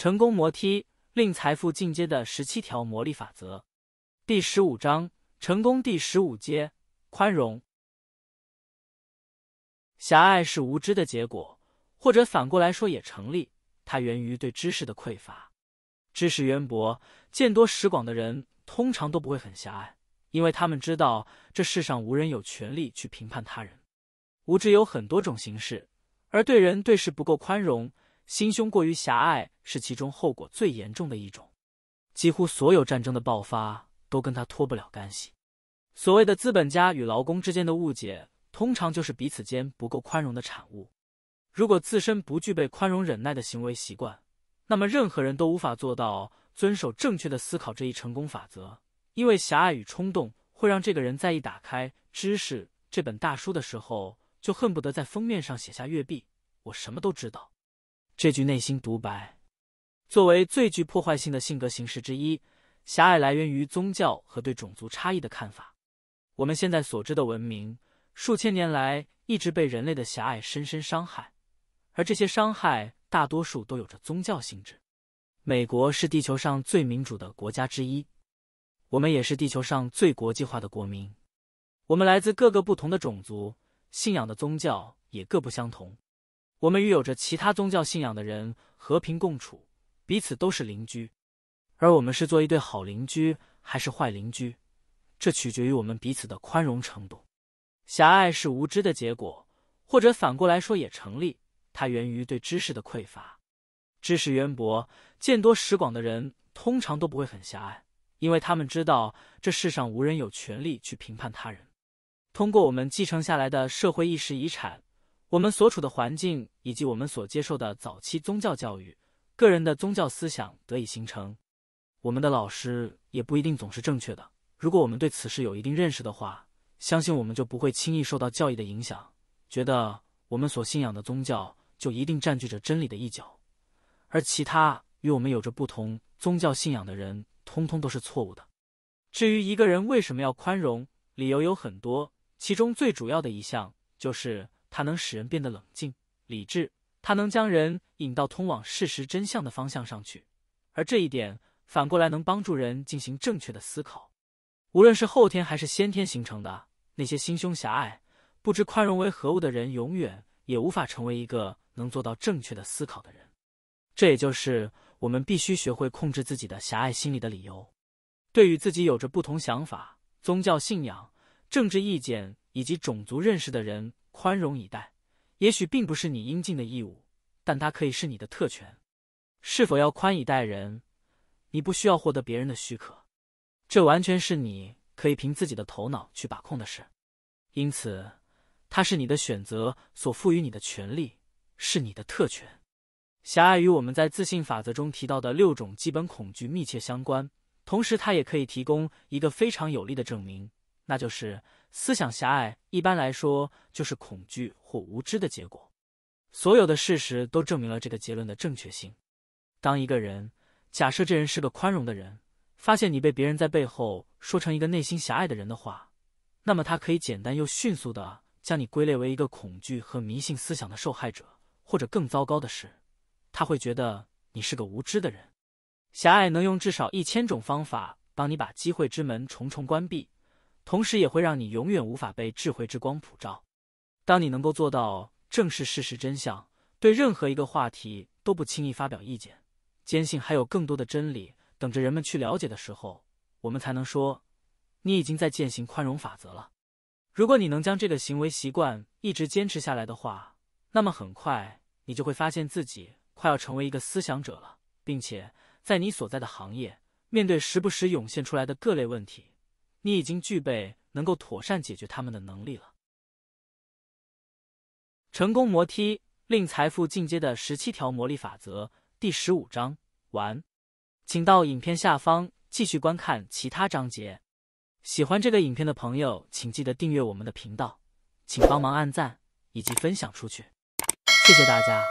成功魔梯令财富进阶的十七条魔力法则，第十五章成功第十五阶宽容。狭隘是无知的结果，或者反过来说也成立，它源于对知识的匮乏。知识渊博、见多识广的人通常都不会很狭隘，因为他们知道这世上无人有权利去评判他人。无知有很多种形式，而对人对事不够宽容。心胸过于狭隘是其中后果最严重的一种，几乎所有战争的爆发都跟他脱不了干系。所谓的资本家与劳工之间的误解，通常就是彼此间不够宽容的产物。如果自身不具备宽容忍耐的行为习惯，那么任何人都无法做到遵守正确的思考这一成功法则，因为狭隘与冲动会让这个人，在一打开知识这本大书的时候，就恨不得在封面上写下“月币，我什么都知道”。这句内心独白，作为最具破坏性的性格形式之一，狭隘来源于宗教和对种族差异的看法。我们现在所知的文明，数千年来一直被人类的狭隘深深伤害，而这些伤害大多数都有着宗教性质。美国是地球上最民主的国家之一，我们也是地球上最国际化的国民。我们来自各个不同的种族，信仰的宗教也各不相同。我们与有着其他宗教信仰的人和平共处，彼此都是邻居。而我们是做一对好邻居，还是坏邻居，这取决于我们彼此的宽容程度。狭隘是无知的结果，或者反过来说也成立，它源于对知识的匮乏。知识渊博、见多识广的人通常都不会很狭隘，因为他们知道这世上无人有权利去评判他人。通过我们继承下来的社会意识遗产。我们所处的环境以及我们所接受的早期宗教教育，个人的宗教思想得以形成。我们的老师也不一定总是正确的。如果我们对此事有一定认识的话，相信我们就不会轻易受到教义的影响，觉得我们所信仰的宗教就一定占据着真理的一角，而其他与我们有着不同宗教信仰的人，通通都是错误的。至于一个人为什么要宽容，理由有很多，其中最主要的一项就是。它能使人变得冷静、理智，它能将人引到通往事实真相的方向上去，而这一点反过来能帮助人进行正确的思考。无论是后天还是先天形成的，那些心胸狭隘、不知宽容为何物的人，永远也无法成为一个能做到正确的思考的人。这也就是我们必须学会控制自己的狭隘心理的理由。对于自己有着不同想法、宗教信仰、政治意见以及种族认识的人。宽容以待，也许并不是你应尽的义务，但它可以是你的特权。是否要宽以待人，你不需要获得别人的许可，这完全是你可以凭自己的头脑去把控的事。因此，它是你的选择所赋予你的权利，是你的特权。狭隘与我们在自信法则中提到的六种基本恐惧密切相关，同时它也可以提供一个非常有力的证明，那就是。思想狭隘，一般来说就是恐惧或无知的结果。所有的事实都证明了这个结论的正确性。当一个人，假设这人是个宽容的人，发现你被别人在背后说成一个内心狭隘的人的话，那么他可以简单又迅速的将你归类为一个恐惧和迷信思想的受害者，或者更糟糕的是，他会觉得你是个无知的人。狭隘能用至少一千种方法帮你把机会之门重重关闭。同时，也会让你永远无法被智慧之光普照。当你能够做到正视事实真相，对任何一个话题都不轻易发表意见，坚信还有更多的真理等着人们去了解的时候，我们才能说你已经在践行宽容法则了。如果你能将这个行为习惯一直坚持下来的话，那么很快你就会发现自己快要成为一个思想者了，并且在你所在的行业，面对时不时涌现出来的各类问题。你已经具备能够妥善解决他们的能力了。成功魔梯令财富进阶的十七条魔力法则第十五章完，请到影片下方继续观看其他章节。喜欢这个影片的朋友，请记得订阅我们的频道，请帮忙按赞以及分享出去，谢谢大家。